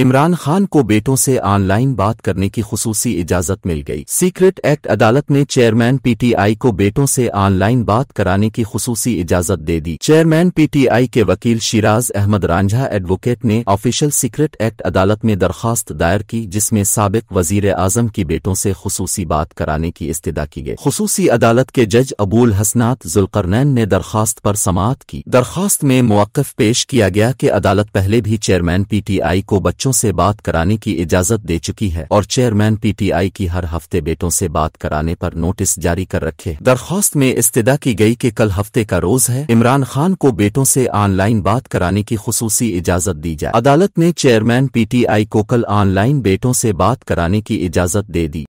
इमरान खान को बेटों से ऑनलाइन बात करने की खसूसी इजाजत मिल गई सीक्रेट एक्ट अदालत ने चेयरमैन पीटीआई को बेटों से ऑनलाइन बात कराने की खसूसी इजाजत दे दी चेयरमैन पीटीआई के वकील शिराज अहमद रांझा एडवोकेट ने ऑफिशियल सीक्रेट एक्ट अदालत में दरखास्त दायर की जिसमें सबक वजीर आजम की बेटों से खसूसी बात कराने की इस्तः की गई खसूसी अदालत के जज अबूल हसनात जुलकरनैन ने दरखास्त पर समात की दरखास्त में मौक़ पेश किया गया कि अदालत पहले भी चेयरमैन पीटीआई को बच्चों बच्चों से बात कराने की इजाजत दे चुकी है और चेयरमैन पीटीआई की हर हफ्ते बेटों से बात कराने पर नोटिस जारी कर रखे दरख्वास्त में इस्तदा की गई कि कल हफ्ते का रोज है इमरान खान को बेटों से ऑनलाइन बात कराने की खसूसी इजाजत दी जाए अदालत ने चेयरमैन पीटीआई को कल ऑनलाइन बेटों से बात कराने की इजाजत दे दी